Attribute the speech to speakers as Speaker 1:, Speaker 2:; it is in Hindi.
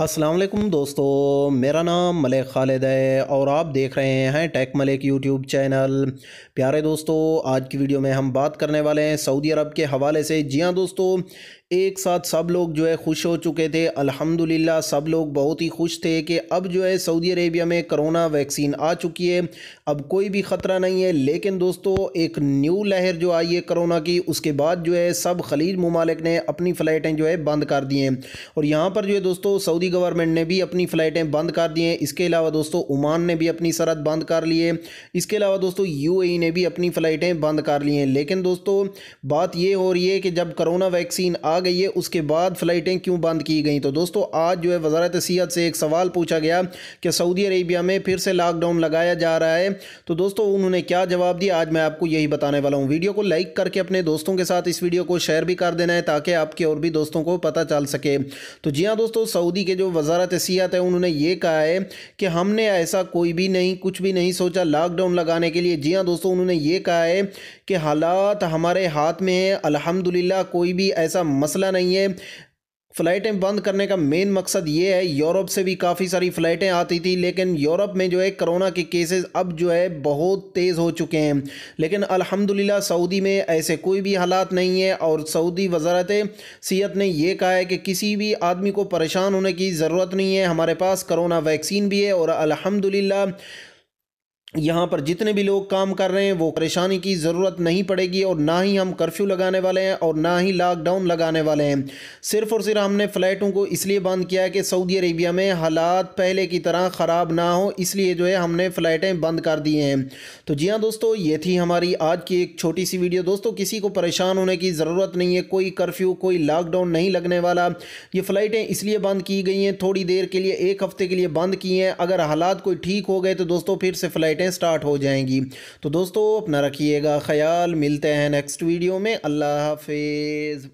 Speaker 1: असलम दोस्तों मेरा नाम मलिक खालिद है और आप देख रहे हैं टेक मलिक यूट्यूब चैनल प्यारे दोस्तों आज की वीडियो में हम बात करने वाले हैं सऊदी अरब के हवाले से जी हाँ दोस्तों एक साथ सब लोग जो है खुश हो चुके थे अल्हम्दुलिल्लाह सब लोग बहुत ही खुश थे कि अब जो है सऊदी अरेबिया में करोना वैक्सीन आ चुकी है अब कोई भी ख़तरा नहीं है लेकिन दोस्तों एक न्यू लहर जो आई है करोना की उसके बाद जो है सब खलीज ममालिक ने अपनी फ़्लाइटें जो है बंद कर दी हैं और यहाँ पर जो है दोस्तों सऊदी गवर्नमेंट ने भी अपनी फ़्लाइटें बंद कर दी हैं इसके अलावा दोस्तों ओमान ने भी अपनी सरहद बंद कर ली है इसके अलावा दोस्तों यू ने भी अपनी फ़्लाइटें बंद कर ली हैं लेकिन दोस्तों बात ये हो रही है कि जब करोना वैक्सीन आ आ गई है उसके बाद फ़्लाइटें क्यों बंद की गई तो दोस्तों आज जो है वजारत सियात से एक सवाल पूछा गया कि सऊदी अरेबिया में फिर से लॉकडाउन लगाया जा रहा है तो दोस्तों उन्होंने क्या जवाब दिया आज मैं आपको यही बताने वाला हूँ वीडियो को लाइक करके अपने दोस्तों के साथ इस वीडियो को शेयर भी कर देना है ताकि आपके और भी दोस्तों को पता चल सके तो जी हाँ दोस्तों सऊदी के जो वजारत सियात है उन्होंने ये कहा है कि हमने ऐसा कोई भी नहीं कुछ भी नहीं सोचा लॉकडाउन लगाने के लिए जी हाँ दोस्तों उन्होंने ये कहा है कि हालात हमारे हाथ में है अलहमदिल्ला कोई भी ऐसा मसला नहीं है फ़्लाइटें बंद करने का मेन मकसद ये है यूरोप से भी काफ़ी सारी फ़्लाइटें आती थी लेकिन यूरोप में जो है कोरोना के केसेस अब जो है बहुत तेज़ हो चुके हैं लेकिन अल्हम्दुलिल्लाह सऊदी में ऐसे कोई भी हालात नहीं है और सऊदी वजारत सीहत ने यह कहा है कि किसी भी आदमी को परेशान होने की ज़रूरत नहीं है हमारे पास करोना वैक्सीन भी है और अलहमदिल्ला यहाँ पर जितने भी लोग काम कर रहे हैं वो परेशानी की ज़रूरत नहीं पड़ेगी और ना ही हम कर्फ्यू लगाने वाले हैं और ना ही लॉकडाउन लगाने वाले हैं सिर्फ और सिर्फ हमने फ़्लाइटों को इसलिए बंद किया है कि सऊदी अरेबिया में हालात पहले की तरह ख़राब ना हो इसलिए जो है हमने फ़्लाइटें बंद कर दी हैं तो जी हाँ दोस्तों ये थी हमारी आज की एक छोटी सी वीडियो दोस्तों किसी को परेशान होने की ज़रूरत नहीं है कोई कर्फ्यू कोई लॉकडाउन नहीं लगने वाला ये फ़्लाइटें इसलिए बंद की गई हैं थोड़ी देर के लिए एक हफ़्ते के लिए बंद की हैं अगर हालात कोई ठीक हो गए तो दोस्तों फिर से फ़्लाइट फ़्लाइटें स्टार्ट हो जाएंगी तो दोस्तों अपना रखिएगा ख्याल मिलते हैं नेक्स्ट वीडियो में अल्लाह हाफिज़